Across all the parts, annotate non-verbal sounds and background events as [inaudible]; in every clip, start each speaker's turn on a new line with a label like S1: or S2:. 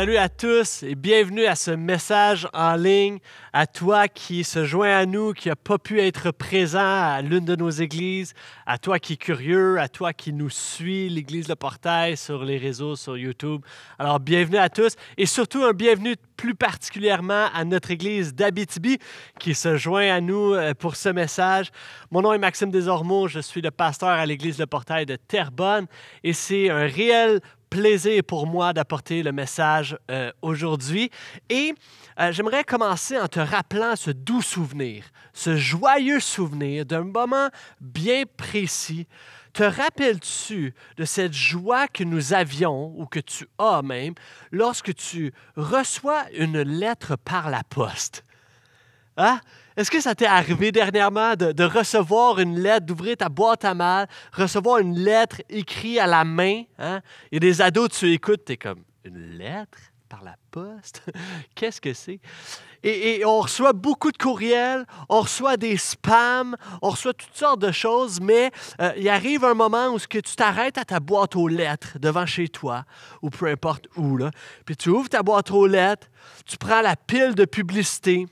S1: Salut à tous et bienvenue à ce message en ligne. À toi qui se joint à nous, qui n'a pas pu être présent à l'une de nos églises, à toi qui es curieux, à toi qui nous suit, l'église Le Portail sur les réseaux, sur YouTube. Alors bienvenue à tous et surtout un bienvenue plus particulièrement à notre église d'Abitibi qui se joint à nous euh, pour ce message. Mon nom est Maxime Desormeaux, je suis le pasteur à l'église Le Portail de Terrebonne et c'est un réel plaisir pour moi d'apporter le message euh, aujourd'hui. Et euh, j'aimerais commencer en te rappelant ce doux souvenir, ce joyeux souvenir d'un moment bien précis. Te rappelles-tu de cette joie que nous avions, ou que tu as même, lorsque tu reçois une lettre par la poste? Hein? Est-ce que ça t'est arrivé dernièrement de, recevoir une lettre, d'ouvrir ta boîte à mal, recevoir une lettre écrite à la main? Hein? Il y a des ados, tu écoutes, es comme, une lettre par la poste? [laughs] Qu'est-ce que c'est? Et, on reçoit beaucoup de courriels, on reçoit des spams, on reçoit toutes sortes de choses, mais euh, il arrive un moment où ce que tu t'arrêtes à ta boîte aux lettres devant chez toi, ou peu importe où, là, puis tu ouvres ta boîte aux lettres, tu prends la pile de publicité,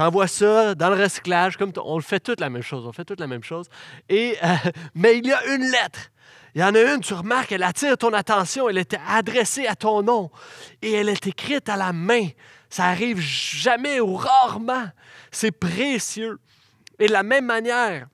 S1: t'envoies ça dans le recyclage, comme on le fait toute la même chose, on fait toute la même chose. Et, euh, [laughs] mais il y a une lettre. Il y en a une, tu remarques, elle attire ton attention, elle était adressée à ton nom et elle est écrite à la main. Ça arrive jamais ou rarement. C'est précieux. Et de la même manière,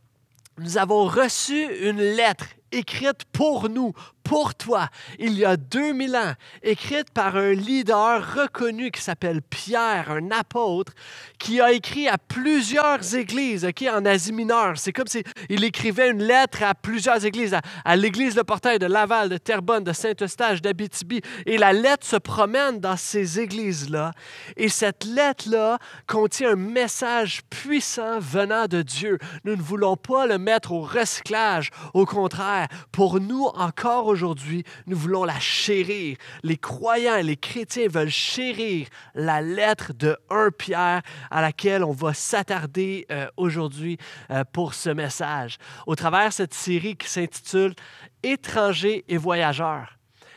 S1: nous avons reçu une lettre écrite pour nous, pour toi il y a 2000 ans, écrite par un leader reconnu qui s'appelle Pierre, un apôtre, qui a écrit à plusieurs églises en Asie mineure. C'est comme s'il écrivait une lettre à plusieurs églises, à, à l'église de Portail, de Laval, de Terrebonne, de Saint-Eustache, d'Abitibi. Et la lettre se promène dans ces églises-là. Et cette lettre-là contient un message puissant venant de Dieu. Nous ne voulons pas le mettre au recyclage. Au contraire, pour nous, encore aujourd'hui, aujourd'hui, nous voulons la chérir. Les croyants, et les chrétiens veulent chérir la lettre de 1 Pierre à laquelle on va s'attarder euh, aujourd'hui euh, pour ce message. Au travers cette série qui s'intitule Étrangers et voyageurs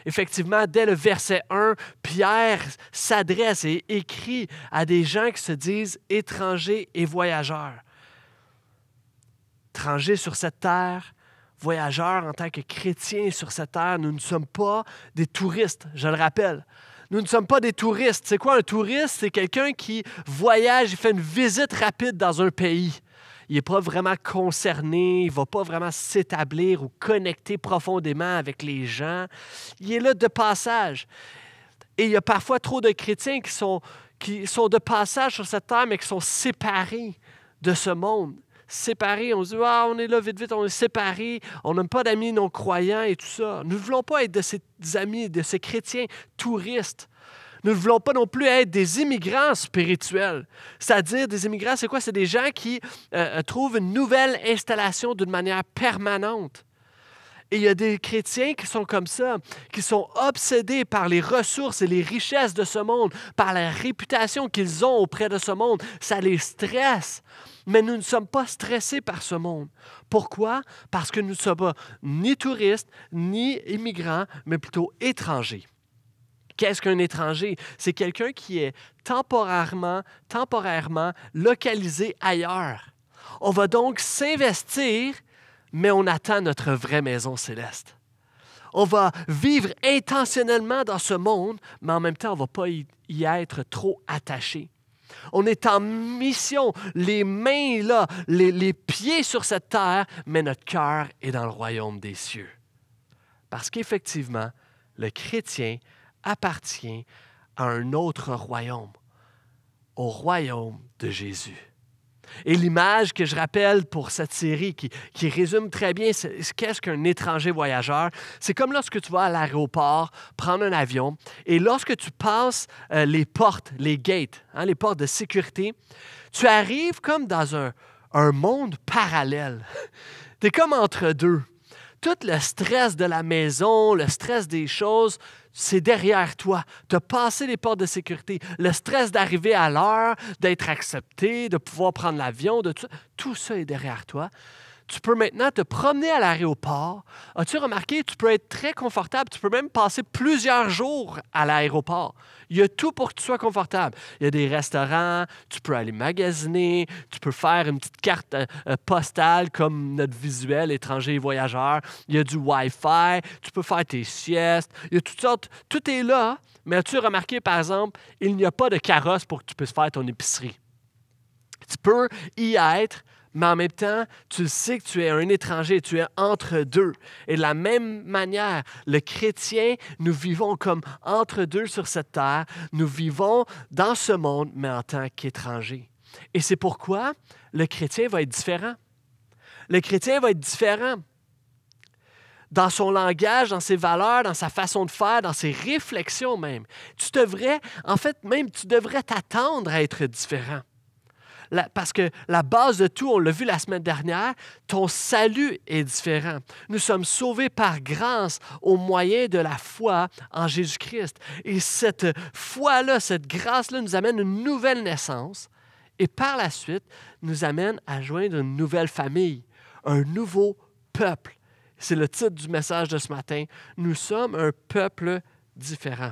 S1: effectivement, dès le verset 1, Pierre s'adresse et écrit à des gens qui se disent étrangers et voyageurs. Étrangers sur cette terre, voyageurs, en tant que chrétiens sur cette terre. Nous ne sommes pas des touristes, je le rappelle. Nous ne sommes pas des touristes. C'est quoi un touriste? C'est quelqu'un qui voyage, il fait une visite rapide dans un pays. Il n'est pas vraiment concerné, il ne va pas vraiment s'établir ou connecter profondément avec les gens. Il est là de passage. Et il y a parfois trop de chrétiens qui sont, qui sont de passage sur cette terre, mais qui sont séparés de ce monde séparés. On se dit, ah, on est là vite, vite, on est séparés. On n'a pas d'amis non-croyants et tout ça. Nous ne voulons pas être de ces amis, de ces chrétiens touristes. Nous ne voulons pas non plus être des immigrants spirituels. C'est-à-dire, des immigrants, c'est quoi? C'est des gens qui euh, euh, trouvent une nouvelle installation d'une manière permanente. Et il y a des chrétiens qui sont comme ça, qui sont obsédés par les ressources et les richesses de ce monde, par la réputation qu'ils ont auprès de ce monde. Ça les stresse mais nous ne sommes pas stressés par ce monde. Pourquoi? Parce que nous ne sommes pas ni touristes, ni immigrants, mais plutôt étrangers. Qu'est-ce qu'un étranger? C'est quelqu'un qui est temporairement, temporairement localisé ailleurs. On va donc s'investir, mais on attend notre vraie maison céleste. On va vivre intentionnellement dans ce monde, mais en même temps, on ne va pas y être trop attaché. On est en mission, les mains là, les, pieds sur cette terre, mais notre cœur est dans le royaume des cieux. Parce qu'effectivement, le chrétien appartient à un autre royaume, au royaume de Jésus. Et l'image que je rappelle pour cette série, qui, résume très bien ce qu'est-ce qu'un étranger voyageur, c'est comme lorsque tu vas à l'aéroport, prendre un avion, et lorsque tu passes euh, les portes, les gates, hein, les portes de sécurité, tu arrives comme dans un, un monde parallèle. [laughs] Tu es comme entre deux. Tout le stress de la maison, le stress des choses, c'est derrière toi. Tu passer passé les portes de sécurité. Le stress d'arriver à l'heure, d'être accepté, de pouvoir prendre l'avion, de tout tout ça est derrière toi tu peux maintenant te promener à l'aéroport. As-tu remarqué, tu peux être très confortable. Tu peux même passer plusieurs jours à l'aéroport. Il y a tout pour que tu sois confortable. Il y a des restaurants, tu peux aller magasiner, tu peux faire une petite carte euh, euh, postale comme notre visuel étranger et voyageur. Il y a du Wi-Fi, tu peux faire tes siestes. Il y a toutes sortes. Tout est là, mais as-tu remarqué, par exemple, il n'y a pas de carrosse pour que tu puisses faire ton épicerie. Tu peux y être mais en même temps, tu sais que tu es un étranger, tu es entre deux. Et de la même manière, le chrétien, nous vivons comme entre deux sur cette terre, nous vivons dans ce monde, mais en tant qu'étranger. Et c'est pourquoi le chrétien va être différent. Le chrétien va être différent dans son langage, dans ses valeurs, dans sa façon de faire, dans ses réflexions même. Tu devrais, en fait, même, tu devrais t'attendre à être différent parce que la base de tout, on l'a vu la semaine dernière, ton salut est différent. Nous sommes sauvés par grâce au moyen de la foi en Jésus-Christ. Et cette foi-là, cette grâce-là nous amène une nouvelle naissance et par la suite nous amène à joindre une nouvelle famille, un nouveau peuple. C'est le titre du message de ce matin. Nous sommes un peuple différent.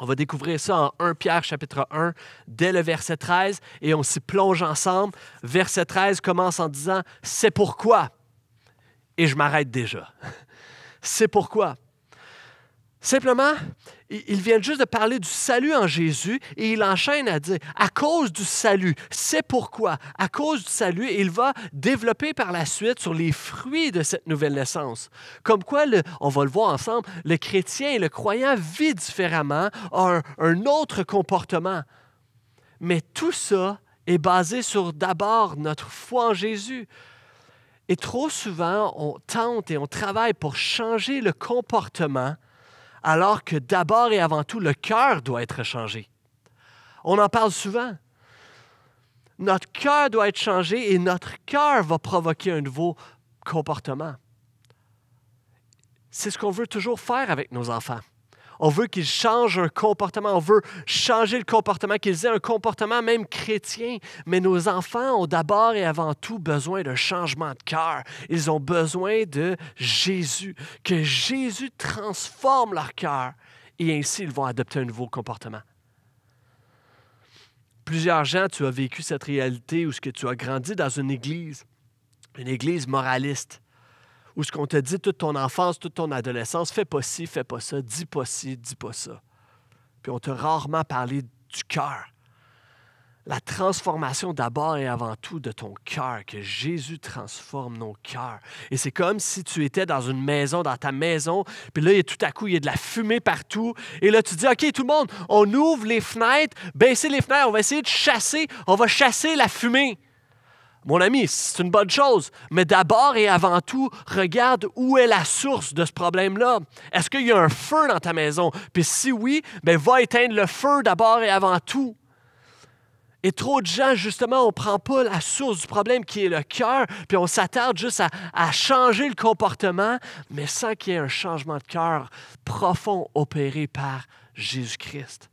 S1: On va découvrir ça en 1 Pierre chapitre 1 dès le verset 13 et on s'y plonge ensemble. Verset 13 commence en disant C'est pourquoi. Et je m'arrête déjà. [laughs] C'est pourquoi. Simplement, il viennent juste de parler du salut en Jésus et il enchaîne à dire à cause du salut, c'est pourquoi, à cause du salut, il va développer par la suite sur les fruits de cette nouvelle naissance. Comme quoi, on va le voir ensemble, le chrétien et le croyant vit différemment, a un autre comportement. Mais tout ça est basé sur d'abord notre foi en Jésus. Et trop souvent, on tente et on travaille pour changer le comportement alors que d'abord et avant tout, le cœur doit être changé. On en parle souvent. Notre cœur doit être changé et notre cœur va provoquer un nouveau comportement. C'est ce qu'on veut toujours faire avec nos enfants. On veut qu'ils changent un comportement. On veut changer le comportement, qu'ils aient un comportement même chrétien. Mais nos enfants ont d'abord et avant tout besoin d'un changement de cœur. Ils ont besoin de Jésus, que Jésus transforme leur cœur. Et ainsi, ils vont adopter un nouveau comportement. Plusieurs gens, tu as vécu cette réalité ou ce que tu as grandi dans une église, une église moraliste où ce qu'on te dit toute ton enfance, toute ton adolescence, fais pas ci, fais pas ça, dis pas ci, dis pas ça. Puis on t'a rarement parlé du cœur. La transformation d'abord et avant tout de ton cœur, que Jésus transforme nos cœurs. Et c'est comme si tu étais dans une maison, dans ta maison, puis là, tout à coup, il y a de la fumée partout. Et là, tu dis, OK, tout le monde, on ouvre les fenêtres, baissez les fenêtres, on va essayer de chasser, on va chasser la fumée. Mon ami, c'est une bonne chose, mais d'abord et avant tout, regarde où est la source de ce problème-là. Est-ce qu'il y a un feu dans ta maison? Puis si oui, ben va éteindre le feu d'abord et avant tout. Et trop de gens, justement, on ne prend pas la source du problème qui est le cœur, puis on s'attarde juste à, à, changer le comportement, mais sans qu'il y ait un changement de cœur profond opéré par Jésus-Christ.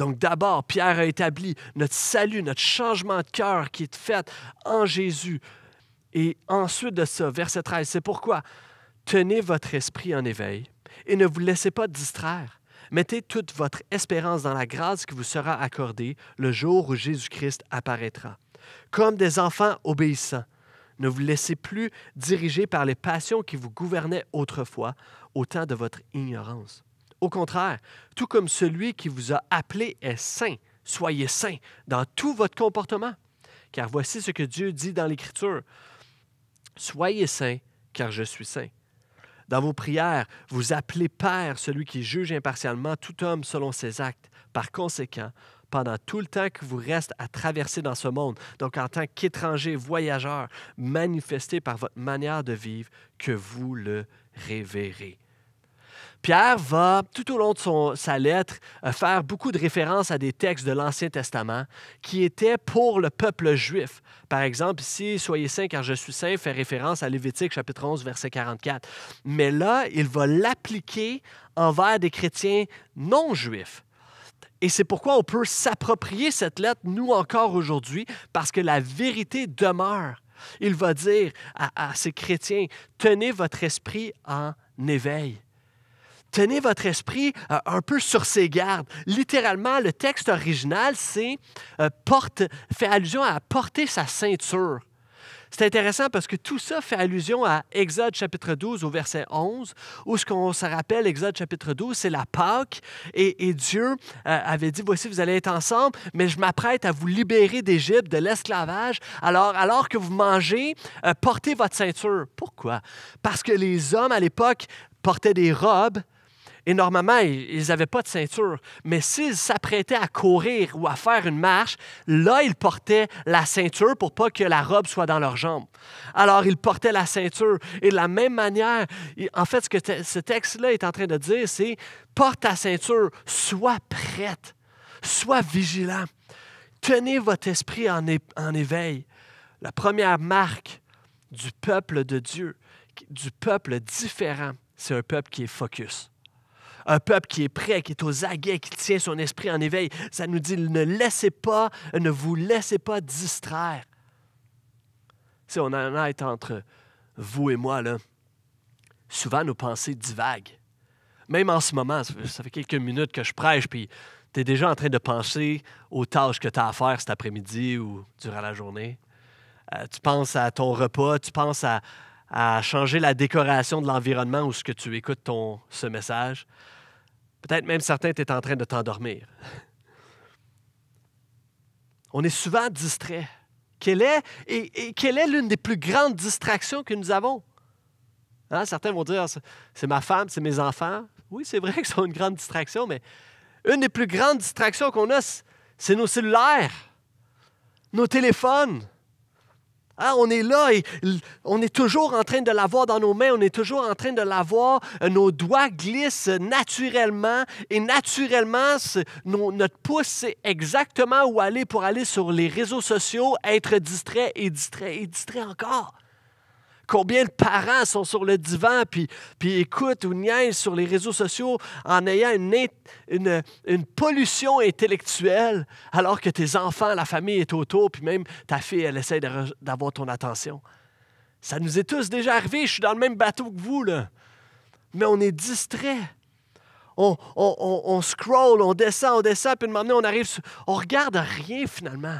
S1: Donc d'abord, Pierre a établi notre salut, notre changement de cœur qui est fait en Jésus. Et ensuite de ça, verset 13, c'est pourquoi tenez votre esprit en éveil et ne vous laissez pas distraire. Mettez toute votre espérance dans la grâce qui vous sera accordée le jour où Jésus-Christ apparaîtra. Comme des enfants obéissants, ne vous laissez plus diriger par les passions qui vous gouvernaient autrefois au temps de votre ignorance. Au contraire, tout comme celui qui vous a appelé est saint, soyez saint dans tout votre comportement. Car voici ce que Dieu dit dans l'Écriture. Soyez saints, car je suis saint. Dans vos prières, vous appelez Père celui qui juge impartialement tout homme selon ses actes. Par conséquent, pendant tout le temps que vous restez à traverser dans ce monde, donc en tant qu'étranger, voyageur, manifestez par votre manière de vivre que vous le révérez. Pierre va, tout au long de sa lettre, euh, faire beaucoup de références à des textes de l'Ancien Testament qui étaient pour le peuple juif. Par exemple, ici, Soyez saints car je suis saint fait référence à Lévitique chapitre 11, verset 44. Mais là, il va l'appliquer envers des chrétiens non juifs. Et c'est pourquoi on peut s'approprier cette lettre, nous encore aujourd'hui, parce que la vérité demeure. Il va dire à, à ces chrétiens, tenez votre esprit en éveil tenez votre esprit euh, un peu sur ses gardes. Littéralement, le texte original, c'est euh, porte, fait allusion à porter sa ceinture. C'est intéressant parce que tout ça fait allusion à Exode chapitre 12 au verset 11, où ce qu'on se rappelle, Exode chapitre 12, c'est la Pâque, et, Dieu euh, avait dit, voici, vous allez être ensemble, mais je m'apprête à vous libérer d'Égypte, de l'esclavage, alors, alors que vous mangez, portez votre ceinture. Pourquoi? Parce que les hommes à l'époque portaient des robes, normalement, ils n'avaient pas de ceinture. Mais s'ils s'apprêtaient à courir ou à faire une marche, là, ils portaient la ceinture pour pas que la robe soit dans leurs jambes. Alors, ils portaient la ceinture. Et de la même manière, en fait, ce que ce texte-là est en train de dire, c'est porte ta ceinture, sois prête, sois vigilant. Tenez votre esprit en, en éveil. La première marque du peuple de Dieu, du peuple différent, c'est un peuple qui est focus un peuple qui est prêt, qui est aux aguets, qui tient son esprit en éveil. Ça nous dit, ne laissez pas, ne vous laissez pas distraire. Si on en a été entre vous et moi, là, souvent nos pensées divaguent. Même en ce moment, ça fait quelques minutes que je prêche, puis tu es déjà en train de penser aux tâches que tu as à faire cet après-midi ou durant la journée. Euh, tu penses à ton repas, tu penses à, changer la décoration de l'environnement où ce que tu écoutes ton, ce message. Peut-être même certains étaient en train de t'endormir. [laughs] On est souvent distrait. Quelle est, et, quelle est l'une des plus grandes distractions que nous avons? Hein, certains vont dire, c'est ma femme, c'est mes enfants. Oui, c'est vrai [laughs] que c'est une grande distraction, mais une des plus grandes distractions qu'on a, c'est nos cellulaires, nos téléphones, Hein, on est là et on est toujours en train de l'avoir dans nos mains, on est toujours en train de l'avoir. Euh, nos doigts glissent naturellement et naturellement, notre pouce sait exactement où aller pour aller sur les réseaux sociaux, être distrait et distrait et distrait encore. Combien de parents sont sur le divan puis, puis écoutent ou niaisent sur les réseaux sociaux en ayant une, pollution intellectuelle alors que tes enfants, la famille est autour, puis même ta fille, elle essaie d'avoir ton attention. Ça nous est tous déjà arrivé, je suis dans le même bateau que vous, là. Mais on est distrait. On, on, on, scroll, on descend, on descend, puis de moment donné, on arrive, sur... on regarde rien finalement.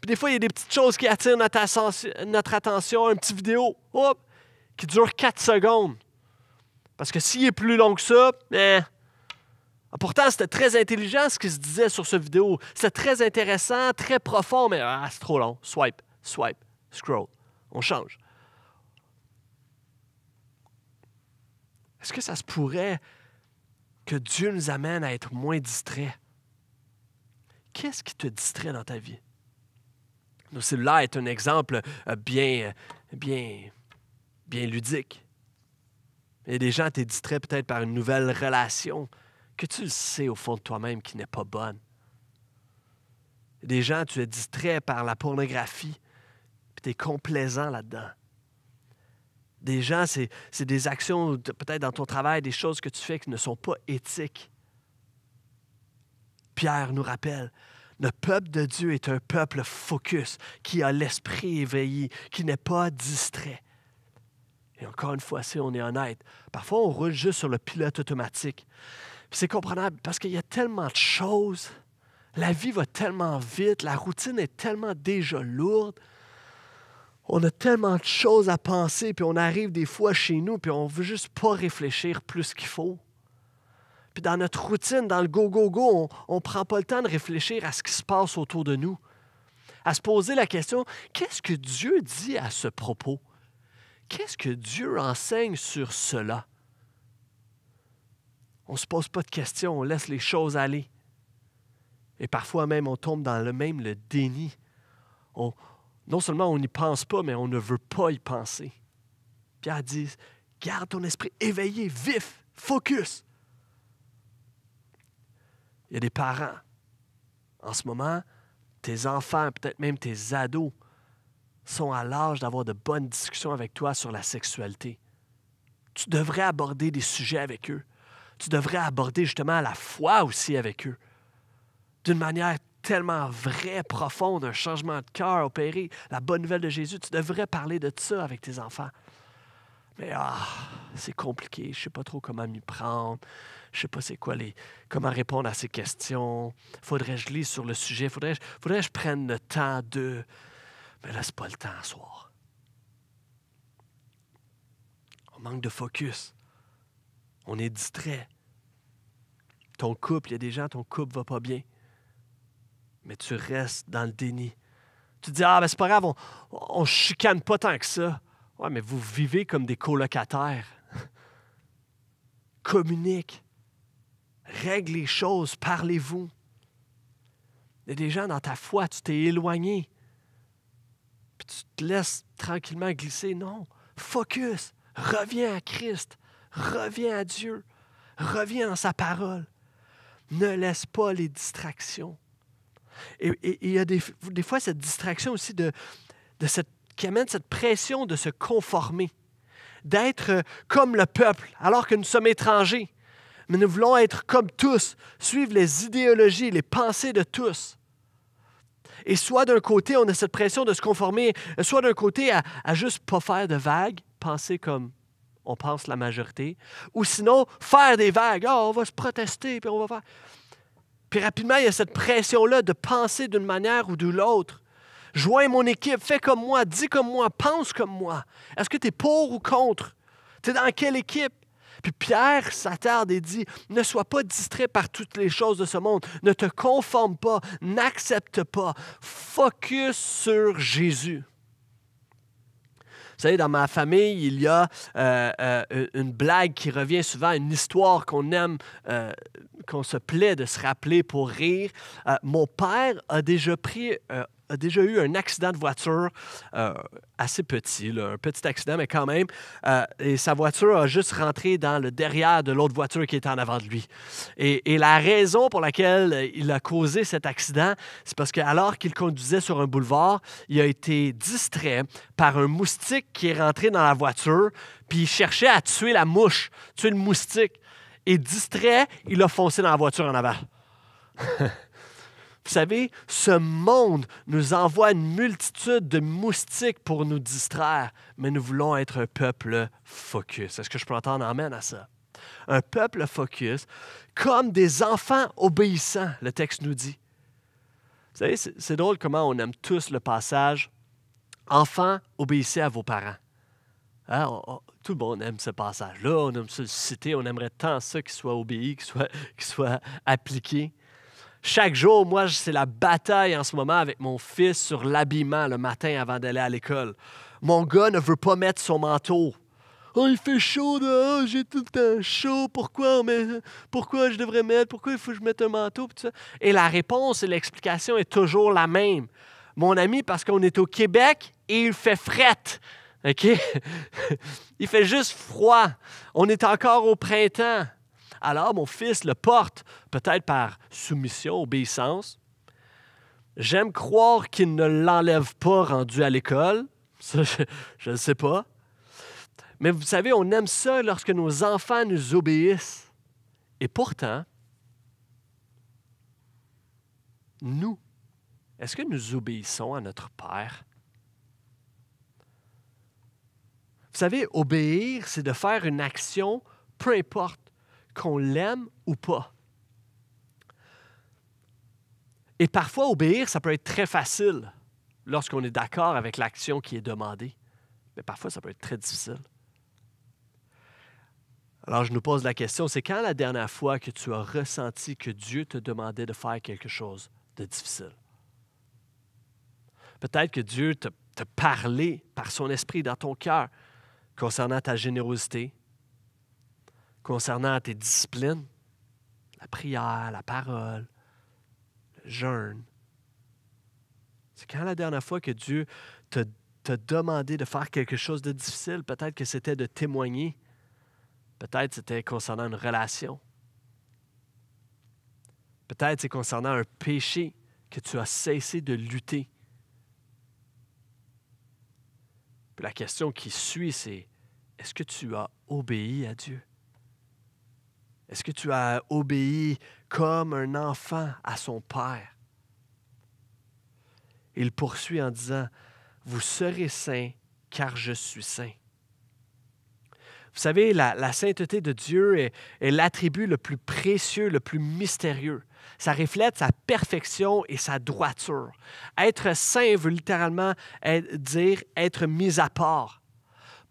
S1: Puis des fois, il y a des petites choses qui attirent notre, attention, Un petit vidéo, qui dure 4 secondes. Parce que s'il est plus long que ça, eh. Ah, pourtant, c'était très intelligent ce qui se disait sur ce vidéo. C'était très intéressant, très profond, mais ah, c'est trop long. Swipe, swipe, scroll. On change. Est-ce que ça se pourrait que Dieu nous amène à être moins distraits? Qu'est-ce qui te distrait dans ta vie? Celui-là est un exemple euh, bien, bien, bien ludique. Et des gens es distrait peut-être par une nouvelle relation que tu le sais au fond de toi-même qui n'est pas bonne. Des gens, tu es distrait par la pornographie, puis tu es complaisant là-dedans. Des gens, c'est, des actions, peut-être dans ton travail, des choses que tu fais qui ne sont pas éthiques. Pierre nous rappelle le peuple de Dieu est un peuple focus, qui a l'esprit éveillé, qui n'est pas distrait. Et encore une fois, si on est honnête, parfois on roule juste sur le pilote automatique. C'est comprenable parce qu'il y a tellement de choses, la vie va tellement vite, la routine est tellement déjà lourde. On a tellement de choses à penser, puis on arrive des fois chez nous, puis on veut juste pas réfléchir plus qu'il faut. Puis dans notre routine, dans le go-go-go, on ne prend pas le temps de réfléchir à ce qui se passe autour de nous. À se poser la question, qu'est-ce que Dieu dit à ce propos? Qu'est-ce que Dieu enseigne sur cela? On ne se pose pas de questions, on laisse les choses aller. Et parfois même, on tombe dans le même le déni. non seulement on n'y pense pas, mais on ne veut pas y penser. Pierre dit, garde ton esprit éveillé, vif, focus. Il y a des parents. En ce moment, tes enfants, peut-être même tes ados, sont à l'âge d'avoir de bonnes discussions avec toi sur la sexualité. Tu devrais aborder des sujets avec eux. Tu devrais aborder justement la foi aussi avec eux. D'une manière tellement vraie, profonde, un changement de cœur opéré, la bonne nouvelle de Jésus, tu devrais parler de ça avec tes enfants. Mais ah, c'est compliqué, je ne sais pas trop comment m'y prendre, je sais pas c'est quoi les, comment répondre à ces questions, faudrait-je lire sur le sujet, faudrait-je faudrait je prenne le temps de... Mais là, c'est pas le temps à soir. On manque de focus. On est distrait. Ton couple, il y a des gens, ton couple va pas bien. Mais tu restes dans le déni. Tu dis, ah, ben c'est pas grave, on, on chicane pas tant que ça. Ouais, mais vous vivez comme des colocataires communique, règle les choses, parlez-vous. Il y a des gens dans ta foi, tu t'es éloigné, puis tu te laisses tranquillement glisser. Non, focus, reviens à Christ, reviens à Dieu, reviens à sa parole. Ne laisse pas les distractions. Et il y a des, fois cette distraction aussi de, de cette, qui amène cette pression de se conformer d'être comme le peuple, alors que nous sommes étrangers. Mais nous voulons être comme tous, suivre les idéologies, les pensées de tous. Et soit d'un côté, on a cette pression de se conformer, soit d'un côté, à, juste juste pas faire de vagues, penser comme on pense la majorité, ou sinon, faire des vagues. Ah, on va se protester, puis on va faire. Puis rapidement, il y a cette pression-là de penser d'une manière ou de l'autre. Joins mon équipe, fais comme moi, dis comme moi, pense comme moi. Est-ce que tu es pour ou contre? Tu es dans quelle équipe? Puis Pierre s'attarde et dit, ne sois pas distrait par toutes les choses de ce monde, ne te conforme pas, n'accepte pas, focus sur Jésus. Vous savez, dans ma famille, il y a euh, euh, une blague qui revient souvent, une histoire qu'on aime, euh, qu'on se plaît de se rappeler pour rire. mon père a déjà pris a déjà eu un accident de voiture euh, assez petit, un petit accident, mais quand même. Euh, et sa voiture a juste rentré dans le derrière de l'autre voiture qui était en avant de lui. Et, et, la raison pour laquelle euh, il a causé cet accident, c'est parce que alors qu'il conduisait sur un boulevard, il a été distrait par un moustique qui est rentré dans la voiture, puis il cherchait à tuer la mouche, tuer le moustique. Et distrait, il a foncé dans la voiture en avant. [laughs] Vous savez, ce monde nous envoie une multitude de moustiques pour nous distraire, mais nous voulons être un peuple focus. Est-ce que je peux entendre amène à ça? Un peuple focus, comme des enfants obéissants, le texte nous dit. Vous savez, c'est drôle comment on aime tous le passage Enfants, obéissez à vos parents. Hein, tout le monde aime ce passage-là, on aime ça le citer, on aimerait tant ça qu'il soit obéi, qu'il soit, soit appliqué. Chaque jour, moi, c'est la bataille en ce moment avec mon fils sur l'habillement le matin avant d'aller à l'école. Mon gars ne veut pas mettre son manteau. Oh, il fait chaud dehors, j'ai tout le temps chaud, pourquoi, Mais pourquoi je devrais mettre, pourquoi il faut que je mette un manteau? Et la réponse et l'explication est toujours la même. Mon ami, parce qu'on est au Québec et il fait frette. [laughs] il fait juste froid. On est encore au printemps. Alors mon fils le porte, peut-être par soumission, obéissance. J'aime croire qu'il ne l'enlève pas rendu à l'école. [laughs] je ne sais pas. Mais vous savez, on aime ça lorsque nos enfants nous obéissent. Et pourtant, nous, est-ce que nous obéissons à notre Père? Vous savez, obéir, c'est de faire une action, peu importe qu'on l'aime ou pas. Et parfois, obéir, ça peut être très facile lorsqu'on est d'accord avec l'action qui est demandée. Mais parfois, ça peut être très difficile. Alors, je nous pose la question, c'est quand la dernière fois que tu as ressenti que Dieu te demandait de faire quelque chose de difficile? Peut-être que Dieu t'a parlé par son esprit dans ton cœur concernant ta générosité, concernant tes disciplines, la prière, la parole, le jeûne. C'est quand la dernière fois que Dieu t'a demandé de faire quelque chose de difficile, peut-être que c'était de témoigner, peut-être c'était concernant une relation, peut-être c'est concernant un péché que tu as cessé de lutter. la question qui suit, c'est est-ce que tu as obéi à Dieu? Est-ce que tu as obéi comme un enfant à son Père? Il poursuit en disant, Vous serez saints car je suis saint. Vous savez, la, sainteté de Dieu est, l'attribut le plus précieux, le plus mystérieux. Ça reflète sa perfection et sa droiture. Être saint veut littéralement dire être mis à part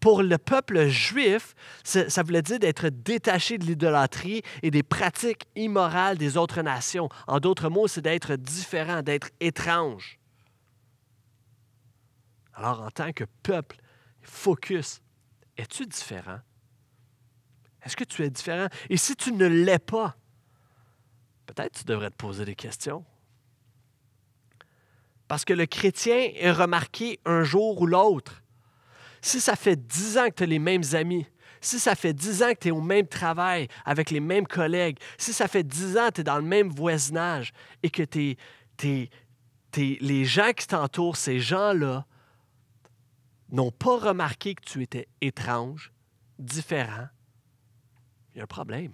S1: pour le peuple juif, ça, voulait dire d'être détaché de l'idolâtrie et des pratiques immorales des autres nations. En d'autres mots, c'est d'être différent, d'être étrange. Alors, en tant que peuple, focus, es-tu différent? Est-ce que tu es différent? Et si tu ne l'es pas, peut-être tu devrais te poser des questions. Parce que le chrétien est remarqué un jour ou l'autre si ça fait dix ans que tu as les mêmes amis, si ça fait dix ans que tu es au même travail avec les mêmes collègues, si ça fait dix ans que tu es dans le même voisinage et que les gens qui t'entourent, ces gens-là, n'ont pas remarqué que tu étais étrange, différent, il y a un problème.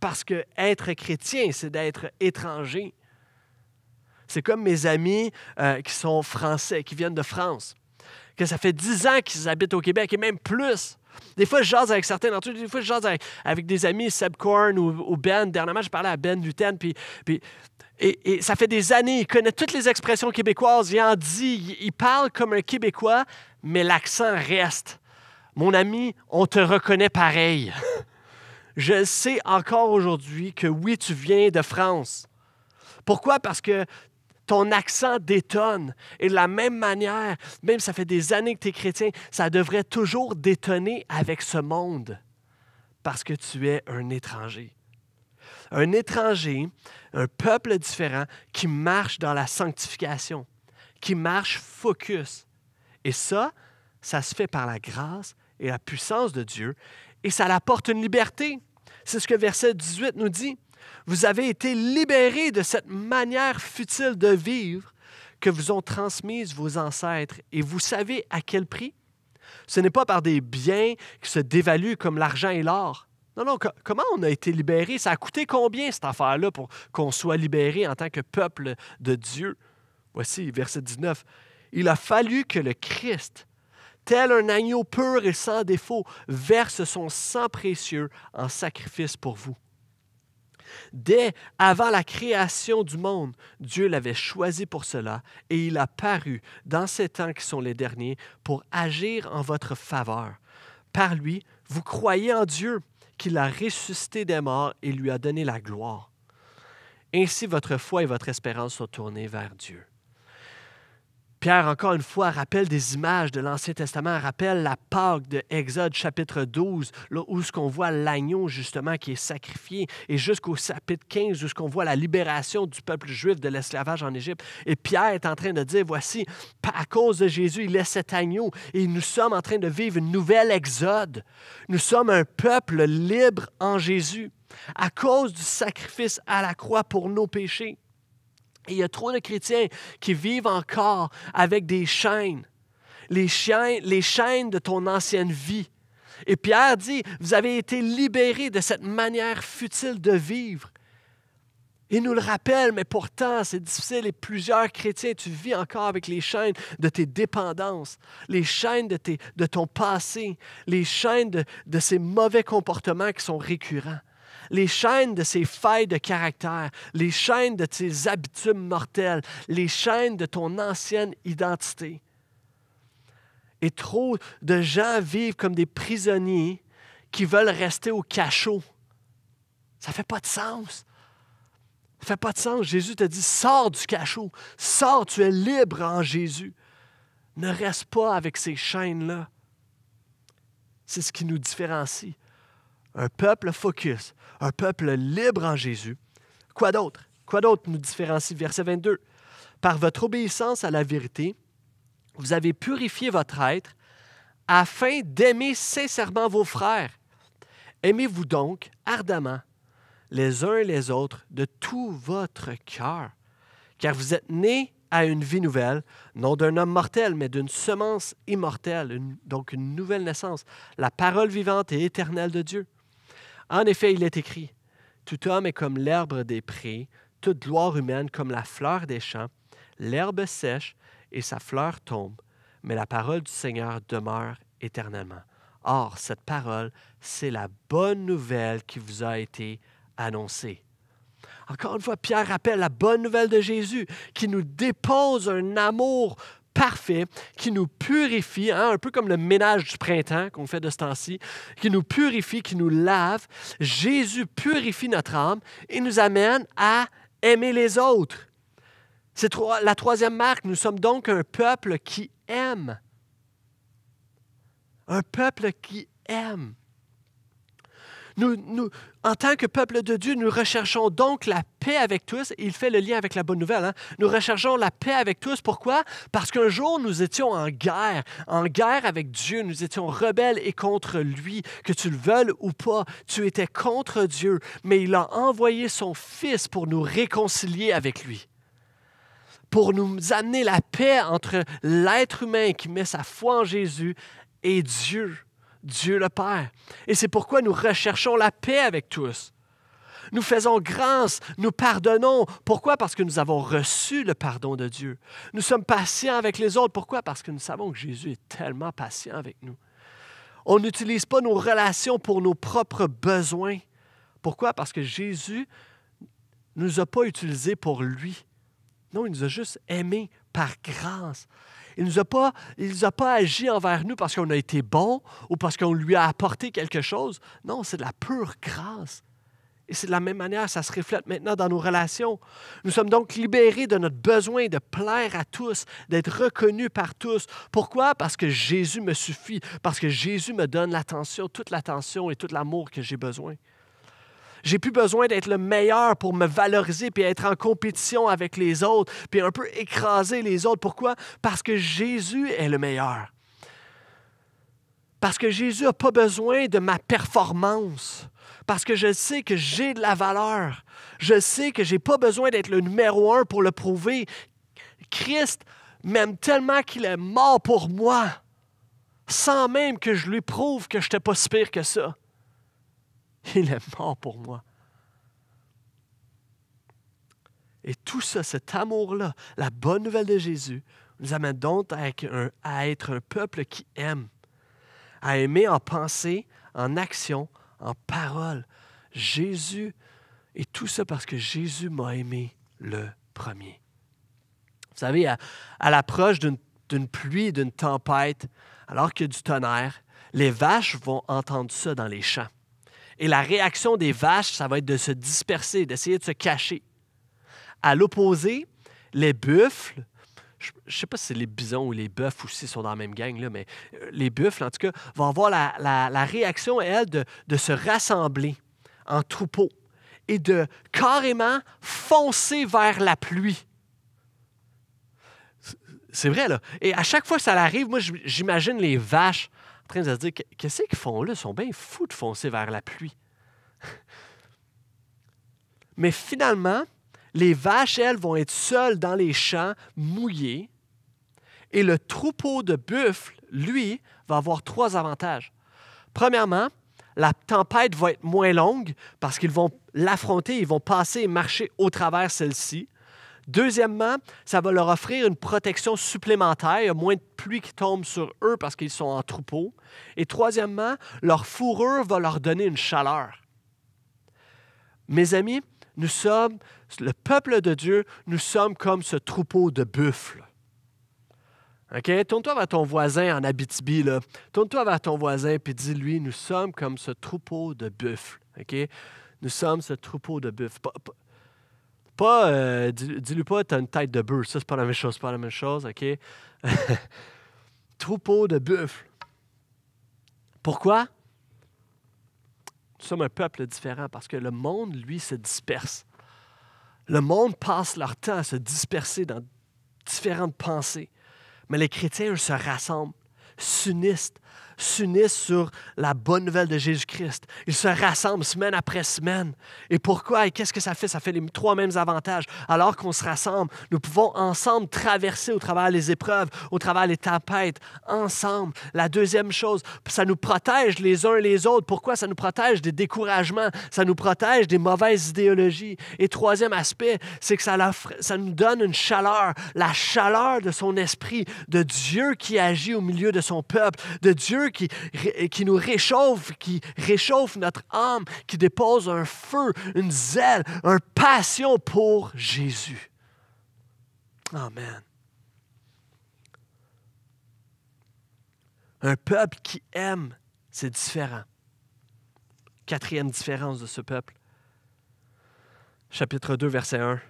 S1: Parce que être chrétien, c'est d'être étranger. C'est comme mes amis euh, qui sont français, qui viennent de France que ça fait 10 ans qu'ils habitent au Québec et même plus. Des fois, je jase avec certains d'entre eux, des fois, je jase avec, des amis, Seb Korn ou, Ben. Dernièrement, je parlais à Ben Lutten. puis, puis et, ça fait des années, il connaît toutes les expressions québécoises, il en dit, il, il parle comme un Québécois, mais l'accent reste. Mon ami, on te reconnaît pareil. [laughs] je sais encore aujourd'hui que oui, tu viens de France. Pourquoi? Parce que ton accent détonne. Et de la même manière, même ça fait des années que tu es chrétien, ça devrait toujours détonner avec ce monde parce que tu es un étranger. Un étranger, un peuple différent qui marche dans la sanctification, qui marche focus. Et ça, ça se fait par la grâce et la puissance de Dieu et ça l'apporte une liberté. C'est ce que verset 18 nous dit. Vous avez été libérés de cette manière futile de vivre que vous ont transmise vos ancêtres. Et vous savez à quel prix? Ce n'est pas par des biens qui se dévaluent comme l'argent et l'or. Non, non, comment on a été libéré? Ça a coûté combien cette affaire-là pour qu'on soit libéré en tant que peuple de Dieu? Voici verset 19. Il a fallu que le Christ, tel un agneau pur et sans défaut, verse son sang précieux en sacrifice pour vous. Dès avant la création du monde, Dieu l'avait choisi pour cela et il a paru dans ces temps qui sont les derniers pour agir en votre faveur. Par lui, vous croyez en Dieu qu'il a ressuscité des morts et lui a donné la gloire. Ainsi votre foi et votre espérance sont tournées vers Dieu. Pierre, encore une fois, rappelle des images de l'Ancien Testament, rappelle la Pâque de Exode chapitre 12, là où ce qu'on voit l'agneau justement qui est sacrifié, et jusqu'au chapitre 15 où ce qu'on voit la libération du peuple juif de l'esclavage en Égypte. Et Pierre est en train de dire, voici, à cause de Jésus, il est cet agneau, et nous sommes en train de vivre une nouvelle Exode. Nous sommes un peuple libre en Jésus, à cause du sacrifice à la croix pour nos péchés. Et il y a trop de chrétiens qui vivent encore avec des chaînes, les chaînes, de ton ancienne vie. Et Pierre dit, vous avez été libérés de cette manière futile de vivre. Il nous le rappelle, mais pourtant, c'est difficile et plusieurs chrétiens, tu vis encore avec les chaînes de tes dépendances, les chaînes de, ton passé, les chaînes de ces mauvais comportements qui sont récurrents les chaînes de ces failles de caractère, les chaînes de tes habitudes mortelles, les chaînes de ton ancienne identité. Et trop de gens vivent comme des prisonniers qui veulent rester au cachot. Ça ne fait pas de sens. Ça fait pas de sens. Jésus te dit, sors du cachot, sors, tu es libre en Jésus. Ne reste pas avec ces chaînes-là. C'est ce qui nous différencie un peuple focus, un peuple libre en Jésus. Quoi d'autre? Quoi d'autre nous différencie? Verset 22. Par votre obéissance à la vérité, vous avez purifié votre être afin d'aimer sincèrement vos frères. Aimez-vous donc ardemment les uns les autres de tout votre cœur, car vous êtes nés à une vie nouvelle, non d'un homme mortel, mais d'une semence immortelle, donc une nouvelle naissance, la parole vivante et éternelle de Dieu. En effet, il est écrit, Tout homme est comme l'herbe des prés, toute gloire humaine comme la fleur des champs, l'herbe sèche et sa fleur tombe, mais la parole du Seigneur demeure éternellement. Or, cette parole, c'est la bonne nouvelle qui vous a été annoncée. Encore une fois, Pierre rappelle la bonne nouvelle de Jésus qui nous dépose un amour parfait qui nous purifie, hein, un peu comme le ménage du printemps qu'on fait de ce temps-ci, qui nous purifie, qui nous lave. Jésus purifie notre âme et nous amène à aimer les autres. C'est la troisième marque. Nous sommes donc un peuple qui aime. Un peuple qui aime. Nous, en tant que peuple de Dieu, nous recherchons donc la paix avec tous. Il fait le lien avec la bonne nouvelle. Hein. Nous recherchons la paix avec tous. Pourquoi? Parce qu'un jour, nous étions en guerre, en guerre avec Dieu. Nous étions rebelles et contre lui. Que tu le veuilles ou pas, tu étais contre Dieu, mais il a envoyé son Fils pour nous réconcilier avec lui pour nous amener la paix entre l'être humain qui met sa foi en Jésus et Dieu. Dieu le Père. Et c'est pourquoi nous recherchons la paix avec tous. Nous faisons grâce, nous pardonnons. Pourquoi? Parce que nous avons reçu le pardon de Dieu. Nous sommes patients avec les autres. Pourquoi? Parce que nous savons que Jésus est tellement patient avec nous. On n'utilise pas nos relations pour nos propres besoins. Pourquoi? Parce que Jésus ne nous a pas utilisés pour lui. Non, il nous a juste aimés par grâce. Il ne pas, a pas agi envers nous parce qu'on a été bon ou parce qu'on lui a apporté quelque chose. Non, c'est de la pure grâce. Et c'est de la même manière, ça se reflète maintenant dans nos relations. Nous sommes donc libérés de notre besoin de plaire à tous, d'être reconnus par tous. Pourquoi? Parce que Jésus me suffit, parce que Jésus me donne l'attention, toute l'attention et tout l'amour que j'ai besoin. J'ai plus besoin d'être le meilleur pour me valoriser puis être en compétition avec les autres puis un peu écraser les autres. Pourquoi? Parce que Jésus est le meilleur. Parce que Jésus n'a pas besoin de ma performance. Parce que je sais que j'ai de la valeur. Je sais que je n'ai pas besoin d'être le numéro un pour le prouver. Christ m'aime tellement qu'il est mort pour moi, sans même que je lui prouve que je n'étais pas si pire que ça. [laughs] Il est mort pour moi. Et tout ça, cet amour-là, la bonne nouvelle de Jésus, nous amène donc à être, un, peuple qui aime, à aimer en pensée, en action, en parole. Jésus, et tout ça parce que Jésus m'a aimé le premier. Vous savez, à, à l'approche d'une pluie, d'une tempête, alors qu'il y a du tonnerre, les vaches vont entendre ça dans les champs. Et la réaction des vaches, ça va être de se disperser, d'essayer de se cacher. À l'opposé, les buffles, je ne sais pas si c'est les bisons ou les bœufs aussi sont dans la même gang, là, mais euh, les buffles, en tout cas, vont avoir la, réaction, elle, de, de se rassembler en troupeau et de carrément foncer vers la pluie. C'est vrai, là. Et à chaque fois que ça arrive, moi, j'imagine les vaches train se dire qu'est-ce qu'ils font là? Ils sont bien fous de foncer vers la pluie. [laughs] Mais finalement, les vaches, elles, vont être seules dans les champs mouillés. Et le troupeau de buffles, lui, va avoir trois avantages. Premièrement, la tempête va être moins longue parce qu'ils vont l'affronter, ils vont passer et marcher au travers celle-ci. Deuxièmement, ça va leur offrir une protection supplémentaire. Il y a moins de pluie qui tombe sur eux parce qu'ils sont en troupeau. Et troisièmement, leur fourrure va leur donner une chaleur. Mes amis, nous sommes, le peuple de Dieu, nous sommes comme ce troupeau de buffles. OK? Tourne-toi vers ton voisin en Abitibi, là. Tourne-toi vers ton voisin et dis-lui, nous sommes comme ce troupeau de buffles. OK? Nous sommes ce troupeau de buffles. Pas, euh, dis-lui pas, t'as une tête de bœuf. Ça, c'est pas la même chose, pas la même chose, OK? [laughs] Troupeau de buffles. Pourquoi? Nous sommes un peuple différent parce que le monde, lui, se disperse. Le monde passe leur temps à se disperser dans différentes pensées. Mais les chrétiens, eux, se rassemblent s'unissent s'unissent sur la bonne nouvelle de Jésus-Christ. Ils se rassemblent semaine après semaine. Et pourquoi et qu'est-ce que ça fait? Ça fait les trois mêmes avantages. Alors qu'on se rassemble, nous pouvons ensemble traverser au travers les épreuves, au travers les tempêtes, ensemble. La deuxième chose, ça nous protège les uns et les autres. Pourquoi? Ça nous protège des découragements, ça nous protège des mauvaises idéologies. Et troisième aspect, c'est que ça, ça nous donne une chaleur, la chaleur de son esprit, de Dieu qui agit au milieu de son peuple, de Dieu qui, qui nous réchauffe, qui réchauffe notre âme, qui dépose un feu, une zèle, une passion pour Jésus. Amen. Un peuple qui aime, c'est différent. Quatrième différence de ce peuple. Chapitre 2, verset 1.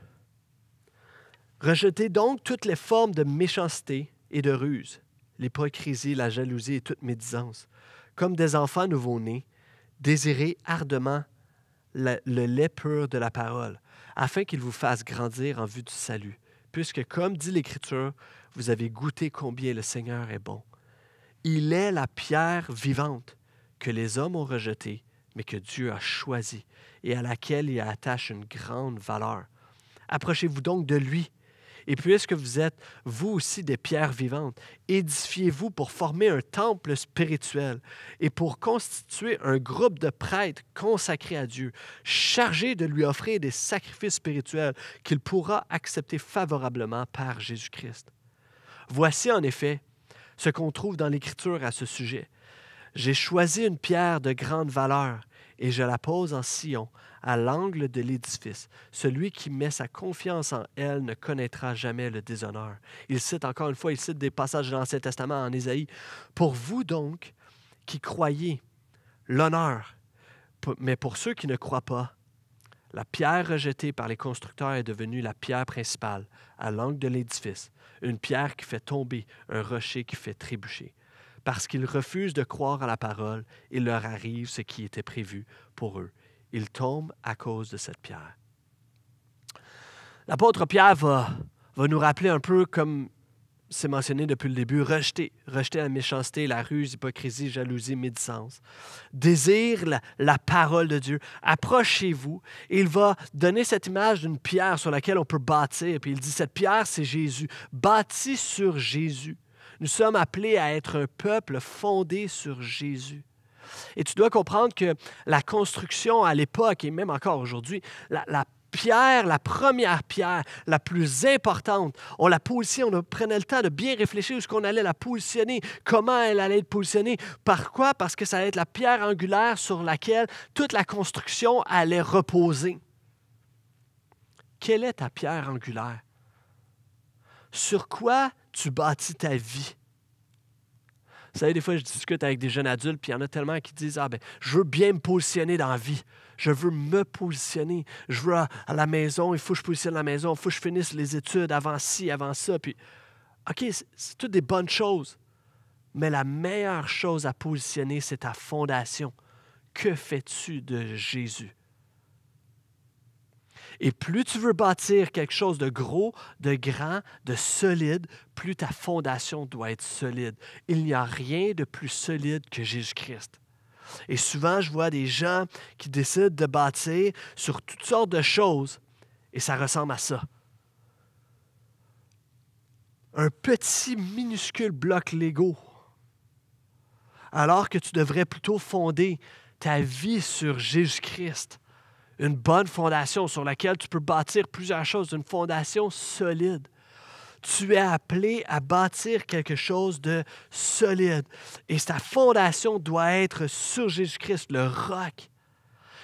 S1: Rejetez donc toutes les formes de méchanceté et de ruse, l'hypocrisie, la jalousie et toute médisance. Comme des enfants nouveau-nés, désirez ardemment le, le lait pur de la parole, afin qu'il vous fasse grandir en vue du salut, puisque, comme dit l'Écriture, vous avez goûté combien le Seigneur est bon. Il est la pierre vivante que les hommes ont rejetée, mais que Dieu a choisie et à laquelle il attache une grande valeur. Approchez-vous donc de lui et que vous êtes, vous aussi, des pierres vivantes, édifiez-vous pour former un temple spirituel et pour constituer un groupe de prêtres consacrés à Dieu, chargés de lui offrir des sacrifices spirituels qu'il pourra accepter favorablement par Jésus-Christ. Voici en effet ce qu'on trouve dans l'Écriture à ce sujet. J'ai choisi une pierre de grande valeur et je la pose en sillon à l'angle de l'édifice. Celui qui met sa confiance en elle ne connaîtra jamais le déshonneur. Il cite encore une fois, il cite des passages de l'Ancien Testament en Ésaïe. Pour vous donc qui croyez, l'honneur, mais pour ceux qui ne croient pas, la pierre rejetée par les constructeurs est devenue la pierre principale à l'angle de l'édifice, une pierre qui fait tomber, un rocher qui fait trébucher. Parce qu'ils refusent de croire à la parole, il leur arrive ce qui était prévu pour eux il tombe à cause de cette pierre. L'apôtre Pierre va, va nous rappeler un peu comme c'est mentionné depuis le début, rejeter, rejeter la méchanceté, la ruse, hypocrisie, jalousie, médisance. Désire la, parole de Dieu. Approchez-vous. Il va donner cette image d'une pierre sur laquelle on peut bâtir. Puis il dit, cette pierre, c'est Jésus. Bâti sur Jésus. Nous sommes appelés à être un peuple fondé sur Jésus. Et tu dois comprendre que la construction à l'époque et même encore aujourd'hui, la, pierre, la première pierre, la plus importante. On la positionnait, on prenait le temps de bien réfléchir où ce qu'on allait la positionner, comment elle allait être positionnée. Pourquoi? Parce que ça allait être la pierre angulaire sur laquelle toute la construction allait reposer. Quelle est ta pierre angulaire? Sur quoi tu bâtis ta vie? Vous savez, des fois, je discute avec des jeunes adultes, puis il y en a tellement qui disent Ah, ben, je veux bien me positionner dans la vie. Je veux me positionner. Je veux à, la maison, il faut que je positionne la maison, il faut que je finisse les études avant ci, avant ça. Puis, OK, c'est toutes des bonnes choses. Mais la meilleure chose à positionner, c'est ta fondation. Que fais-tu de Jésus? Et plus tu veux bâtir quelque chose de gros, de grand, de solide, plus ta fondation doit être solide. Il n'y a rien de plus solide que Jésus-Christ. Et souvent, je vois des gens qui décident de bâtir sur toutes sortes de choses, et ça ressemble à ça. Un petit minuscule bloc Lego, alors que tu devrais plutôt fonder ta vie sur Jésus-Christ, une bonne fondation sur laquelle tu peux bâtir plusieurs choses, une fondation solide. Tu es appelé à bâtir quelque chose de solide. Et ta fondation doit être sur Jésus-Christ, le roc.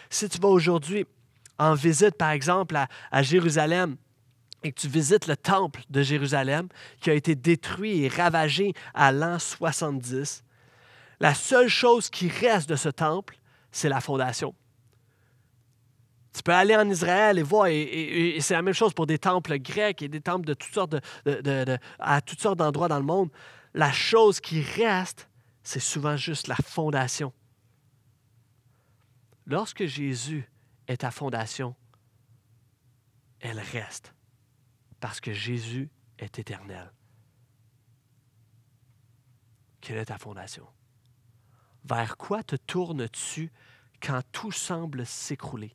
S1: Si tu vas aujourd'hui en visite, par exemple, à, Jérusalem, et que tu visites le temple de Jérusalem qui a été détruit et ravagé à l'an 70, la seule chose qui reste de ce temple, c'est la fondation. Tu peux aller en Israël et voir, et, c'est la même chose pour des temples grecs et des temples de toutes sortes à toutes sortes d'endroits dans le monde. La chose qui reste, c'est souvent juste la fondation. Lorsque Jésus est ta fondation, elle reste parce que Jésus est éternel. Quelle est ta fondation? Vers quoi te tournes-tu quand tout semble s'écrouler?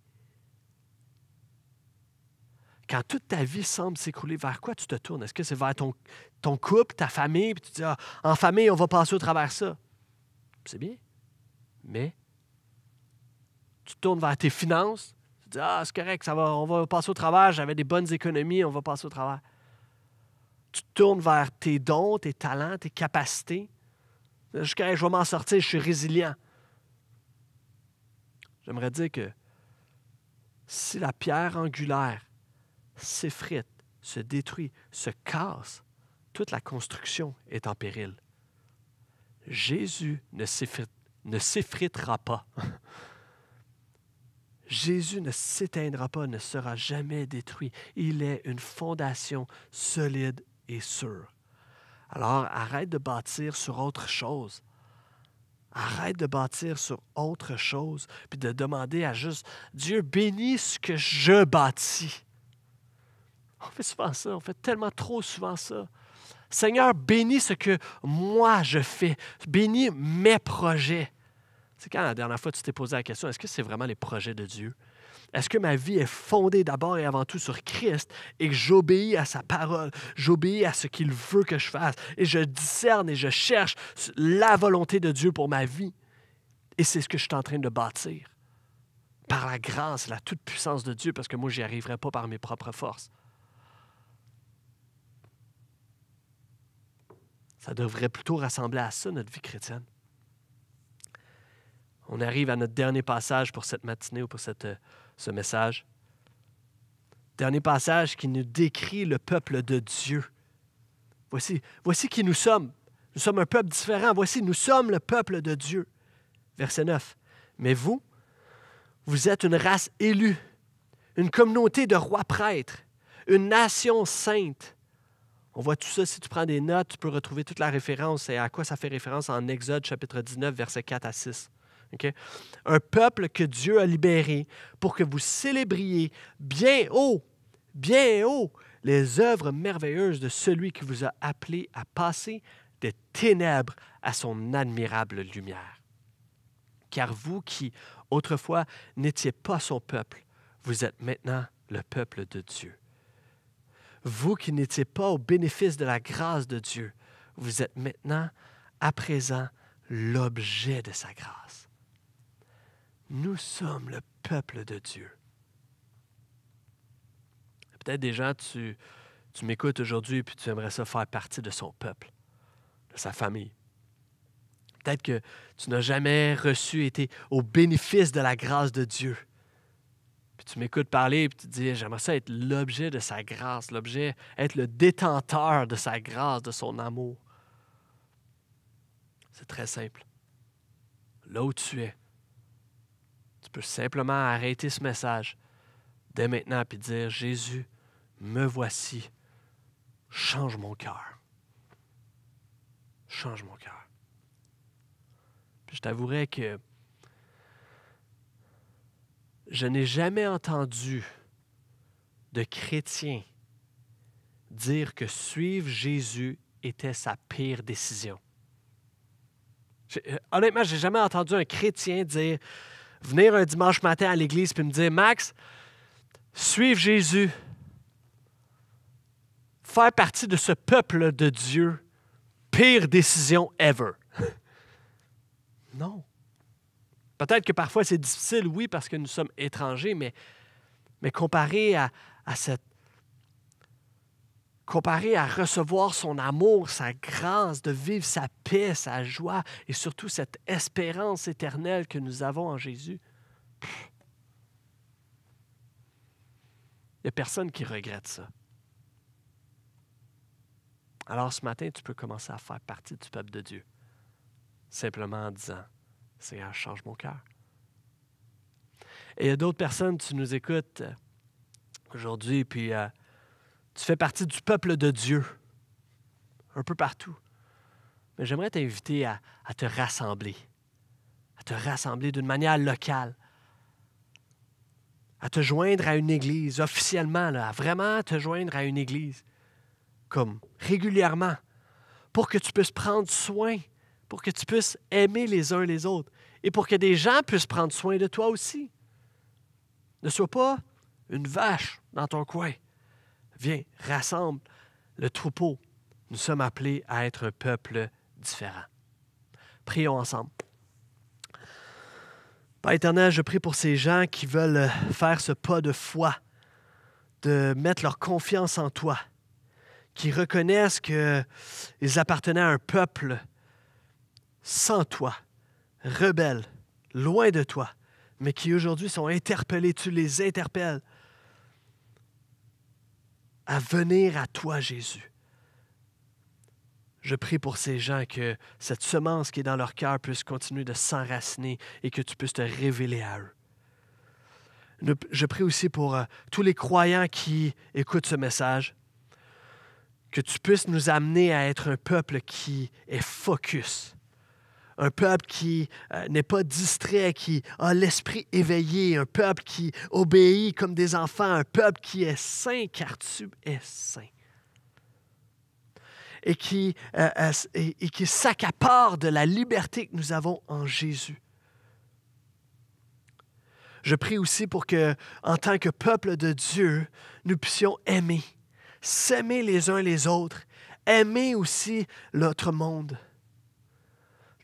S1: quand toute ta vie semble s'écrouler, vers quoi tu te tournes? Est-ce que c'est vers ton, ton couple, ta famille, puis tu te dis, ah, en famille, on va passer au travers ça? C'est bien. Mais tu te tournes vers tes finances, tu te dis, ah, c'est correct, ça va, on va passer au travers, j'avais des bonnes économies, on va passer au travers. Tu te tournes vers tes dons, tes talents, tes capacités. Je correct, je vais m'en sortir, je suis résilient. J'aimerais dire que si la pierre angulaire s'effrite, se détruit, se casse, toute la construction est en péril. Jésus ne s'effritera pas. [laughs] Jésus ne s'éteindra pas, ne sera jamais détruit. Il est une fondation solide et sûre. Alors arrête de bâtir sur autre chose. Arrête de bâtir sur autre chose, puis de demander à juste Dieu bénisse ce que je bâtis. On fait souvent ça, on fait tellement trop souvent ça. Seigneur, bénis ce que moi je fais, bénis mes projets. C'est quand la dernière fois tu t'es posé la question, est-ce que c'est vraiment les projets de Dieu? Est-ce que ma vie est fondée d'abord et avant tout sur Christ et que j'obéis à sa parole, j'obéis à ce qu'il veut que je fasse et je discerne et je cherche la volonté de Dieu pour ma vie? Et c'est ce que je suis en train de bâtir par la grâce, la toute-puissance de Dieu, parce que moi, n'y arriverai pas par mes propres forces. Ça devrait plutôt rassembler à ça notre vie chrétienne. On arrive à notre dernier passage pour cette matinée ou pour cette, euh, ce message. Dernier passage qui nous décrit le peuple de Dieu. Voici, voici qui nous sommes. Nous sommes un peuple différent. Voici, nous sommes le peuple de Dieu. Verset 9. Mais vous, vous êtes une race élue, une communauté de rois prêtres, une nation sainte, on voit tout ça, si tu prends des notes, tu peux retrouver toute la référence et à quoi ça fait référence en Exode chapitre 19, versets 4 à 6. Un peuple que Dieu a libéré pour que vous célébriez bien haut, bien haut, les œuvres merveilleuses de celui qui vous a appelé à passer des ténèbres à son admirable lumière. Car vous qui autrefois n'étiez pas son peuple, vous êtes maintenant le peuple de Dieu vous qui n'étiez pas au bénéfice de la grâce de Dieu, vous êtes maintenant, à présent, l'objet de sa grâce. Nous sommes le peuple de Dieu. Peut-être des gens, tu, tu m'écoutes aujourd'hui et tu aimerais ça faire partie de son peuple, de sa famille. Peut-être que tu n'as jamais reçu, été au bénéfice de la grâce de Dieu tu m'écoutes parler, et tu te dis, j'aimerais ça être l'objet de sa grâce, l'objet, être le détenteur de sa grâce, de son amour. C'est très simple. Là où tu es, tu peux simplement arrêter ce message dès maintenant, puis dire, Jésus, me voici, change mon cœur. Change mon cœur. Puis je t'avouerai que je n'ai jamais entendu de chrétien dire que suivre Jésus était sa pire décision. Euh, honnêtement, j'ai jamais entendu un chrétien dire, venir un dimanche matin à l'église puis me dire, Max, suivre Jésus, faire partie de ce peuple de Dieu, pire décision ever. [laughs] non. Peut-être que parfois c'est difficile, oui, parce que nous sommes étrangers, mais, mais comparé à, cette comparé à recevoir son amour, sa grâce, de vivre sa paix, sa joie et surtout cette espérance éternelle que nous avons en Jésus. Il n'y a personne qui regrette ça. Alors ce matin, tu peux commencer à faire partie du peuple de Dieu, simplement en disant, Seigneur, change mon cœur. Et il y a d'autres personnes, tu nous écoutes euh, aujourd'hui, puis euh, tu fais partie du peuple de Dieu, un peu partout. Mais j'aimerais t'inviter à, te rassembler, à te rassembler d'une manière locale, à te joindre à une église officiellement, là, à vraiment te joindre à une église, comme régulièrement, pour que tu puisses prendre soin pour que tu puisses aimer les uns les autres et pour que des gens puissent prendre soin de toi aussi. Ne sois pas une vache dans ton coin. Viens, rassemble le troupeau. Nous sommes appelés à être un peuple différent. Prions ensemble. Père éternel, je prie pour ces gens qui veulent faire ce pas de foi, de mettre leur confiance en toi, qui reconnaissent qu'ils appartenaient à un peuple sans toi, rebelles, loin de toi, mais qui aujourd'hui sont interpellés, tu les interpelles à venir à toi, Jésus. Je prie pour ces gens que cette semence qui est dans leur cœur puisse continuer de s'enraciner et que tu puisses te révéler à eux. Je prie aussi pour euh, tous les croyants qui écoutent ce message, que tu puisses nous amener à être un peuple qui est focus un peuple qui euh, n'est pas distrait, qui a l'esprit éveillé, un peuple qui obéit comme des enfants, un peuple qui est saint, car tu es saint. Euh, euh, et qui, s'accapare de la liberté que nous avons en Jésus. Je prie aussi pour que, en tant que peuple de Dieu, nous puissions aimer, s'aimer les uns les autres, aimer aussi notre monde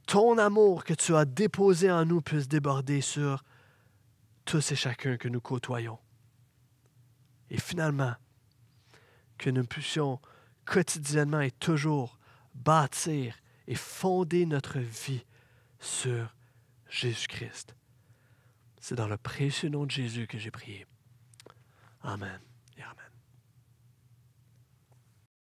S1: ton amour que tu as déposé en nous puisse déborder sur tous et chacun que nous côtoyons. Et finalement, que nous puissions quotidiennement et toujours bâtir et fonder notre vie sur Jésus-Christ. C'est dans le précieux nom de Jésus que j'ai prié. Amen.